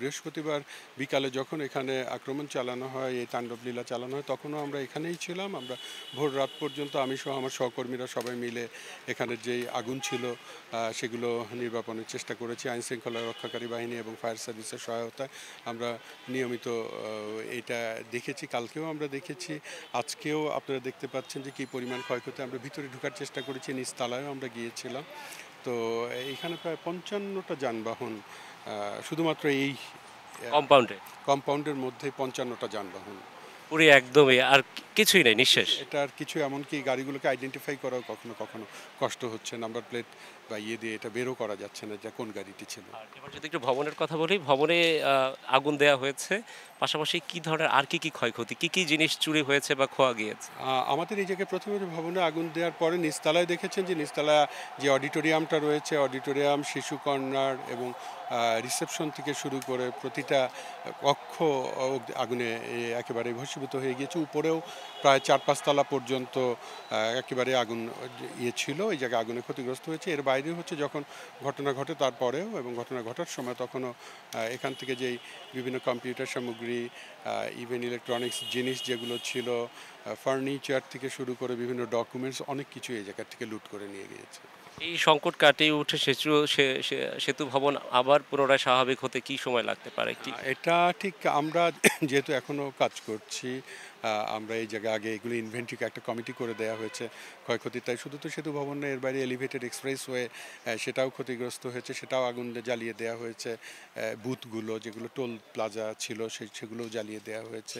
বৃহস্পতিবার বিকালে যখন এখানে আক্রমণ চালানো হয় এই তাণ্ডবলীলা চালানো হয় তখনও আমরা এখানেই ছিলাম আমরা ভোর রাত পর্যন্ত আমি সহ আমার সহকর্মীরা সবাই মিলে এখানে যেই আগুন ছিল সেগুলো নির্বাপনের চেষ্টা করেছি আইন শৃঙ্খলা রক্ষাকারী বাহিনী এবং ফায়ার সার্ভিসের সহায়তায় আমরা নিয়মিত এটা দেখেছি কালকেও আমরা দেখেছি আজকেও আপনারা দেখতে পাচ্ছেন যে কী পরিমাণ ক্ষয়ক্ষতি আমরা ভিতরে ঢোকার চেষ্টা করেছি নিস্তালায়ও আমরা গিয়েছিলাম তো এখানে প্রায় পঞ্চান্নটা যানবাহন শুধুমাত্র এই কম্পাউন্ডে কম্পাউন্ডের মধ্যে পঞ্চান্নটা যানবাহন পুরে একদমই আর কিছুই নাই নিঃশেষ এটা আর কিছু এমনকি গাড়িগুলোকে আইডেন্টিফাই করাও কখনো কখনো কষ্ট হচ্ছে নাম্বার প্লেট বা ইয়ে দিয়ে এটা বেরো করা যাচ্ছে না যে কোন গাড়িটি ছিল এবার যদি একটু ভবনের কথা বলি ভবনে আগুন দেয়া হয়েছে পাশাপাশি কি ধরনের আর কি কি ক্ষয়ক্ষতি কি কি জিনিস চুরি হয়েছে বা খোয়া গিয়েছে আমাদের এই জায়গায় প্রথমে ভবনে আগুন দেওয়ার পরে নিস্তালায় দেখেছেন যে নিচতলা যে অডিটোরিয়ামটা রয়েছে অডিটোরিয়াম শিশু কর্নার এবং রিসেপশন থেকে শুরু করে প্রতিটা কক্ষ আগুনে একেবারে ভস্মীভূত হয়ে গিয়েছে উপরেও প্রায় চার পাঁচতলা পর্যন্ত একেবারে আগুন ইয়ে ছিল এই জায়গায় আগুনে ক্ষতিগ্রস্ত হয়েছে এর বাইরে হচ্ছে যখন ঘটনা ঘটে তারপরেও এবং ঘটনা ঘটার সময় তখনও এখান থেকে যেই বিভিন্ন কম্পিউটার সামগ্রী জুয়েলারি ইভেন ইলেকট্রনিক্স জিনিস যেগুলো ছিল ফার্নিচার থেকে শুরু করে বিভিন্ন ডকুমেন্টস অনেক কিছু এই জায়গা থেকে লুট করে নিয়ে গিয়েছে এই সংকট কাটিয়ে উঠে সেতু সেতু ভবন আবার পুনরায় স্বাভাবিক হতে কি সময় লাগতে পারে এটা ঠিক আমরা যেহেতু এখনও কাজ করছি আমরা এই জায়গায় আগে এগুলো ইনভেন্টিকে একটা কমিটি করে দেওয়া হয়েছে ক্ষয়ক্ষতি তাই শুধু তো সেতু ভবনে এর বাইরে এলিভেটেড এক্সপ্রেস হয়ে সেটাও ক্ষতিগ্রস্ত হয়েছে সেটাও আগুন জ্বালিয়ে দেওয়া হয়েছে বুথগুলো যেগুলো টোল প্লাজা ছিল সেগুলোও জ্বালিয়ে দেওয়া হয়েছে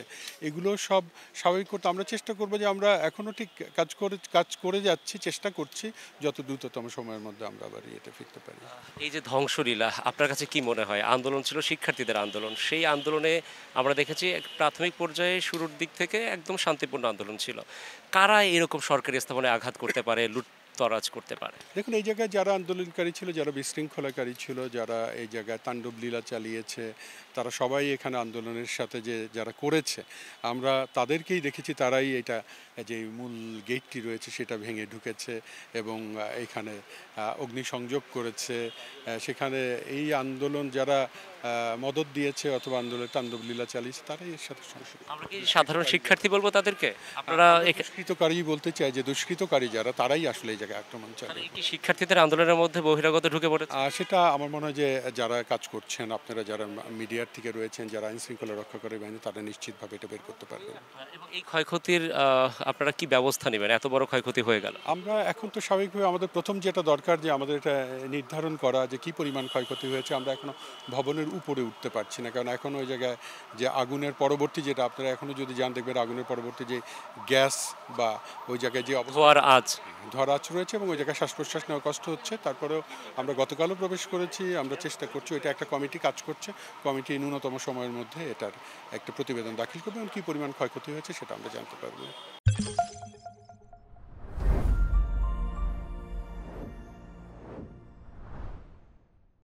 এগুলো সব স্বাভাবিক করতে আমরা চেষ্টা করবো যে আমরা এখনও ঠিক কাজ করে কাজ করে যাচ্ছি চেষ্টা করছি যত দ্রুততম সময়ের মধ্যে আমরা আবার ইয়েতে ফিরতে পারি এই যে ধ্বংসলীলা আপনার কাছে কি মনে হয় আন্দোলন ছিল শিক্ষার্থীদের আন্দোলন সেই আন্দোলনে আমরা দেখেছি প্রাথমিক পর্যায়ে শুরুর দিক থেকে একদম শান্তিপূর্ণ আন্দোলন ছিল কারা এরকম সরকারি স্থাপনে আঘাত করতে পারে লুট তরাজ করতে পারে দেখুন এই জায়গায় যারা আন্দোলনকারী ছিল যারা বিশৃঙ্খলাকারী ছিল যারা এই জায়গায় তাণ্ডব লীলা চালিয়েছে তারা সবাই এখানে আন্দোলনের সাথে যে যারা করেছে আমরা তাদেরকেই দেখেছি তারাই এটা যে মূল গেটটি রয়েছে সেটা ভেঙে ঢুকেছে এবং এখানে অগ্নিসংযোগ করেছে সেখানে এই আন্দোলন যারা মদত দিয়েছে অথবা আন্দোলন তান্ডব লীলা চালিয়েছে তারাই এর সাথে আমরা কি সাধারণ শিক্ষার্থী বলবো তাদেরকে আপনারা দুষ্কৃতকারী বলতে চাই যে দুষ্কৃতকারী যারা তারাই আসলে এই জায়গায় আক্রমণ চালিয়ে শিক্ষার্থীদের আন্দোলনের মধ্যে বহিরাগত ঢুকে পড়ে সেটা আমার মনে হয় যে যারা কাজ করছেন আপনারা যারা মিডিয়ার থেকে রয়েছেন যারা আইন শৃঙ্খলা রক্ষা করে বাহিনী তারা নিশ্চিতভাবে এটা বের করতে পারবেন এবং এই ক্ষয়ক্ষতির আপনারা কি ব্যবস্থা নেবেন এত বড় ক্ষয়ক্ষতি হয়ে গেল আমরা এখন তো স্বাভাবিকভাবে আমাদের প্রথম যেটা দরকার যে আমাদের এটা নির্ধারণ করা যে কি পরিমাণ ক্ষয়ক্ষতি হয়েছে আমরা এখনো ভবনের উপরে উঠতে পারছি না কারণ এখন ওই জায়গায় যে আগুনের পরবর্তী যেটা আপনারা এখনও যদি যান দেখবেন আগুনের পরবর্তী যে গ্যাস বা ওই জায়গায় যে ধোয়ার আজ ধোয়ার আজ রয়েছে এবং ওই জায়গায় শ্বাস প্রশ্বাস নেওয়া কষ্ট হচ্ছে তারপরেও আমরা গতকালও প্রবেশ করেছি আমরা চেষ্টা করছি এটা একটা কমিটি কাজ করছে কমিটি ন্যূনতম সময়ের মধ্যে এটার একটা প্রতিবেদন দাখিল করবে এবং কী পরিমাণ ক্ষয়ক্ষতি হয়েছে সেটা আমরা জানতে পারবো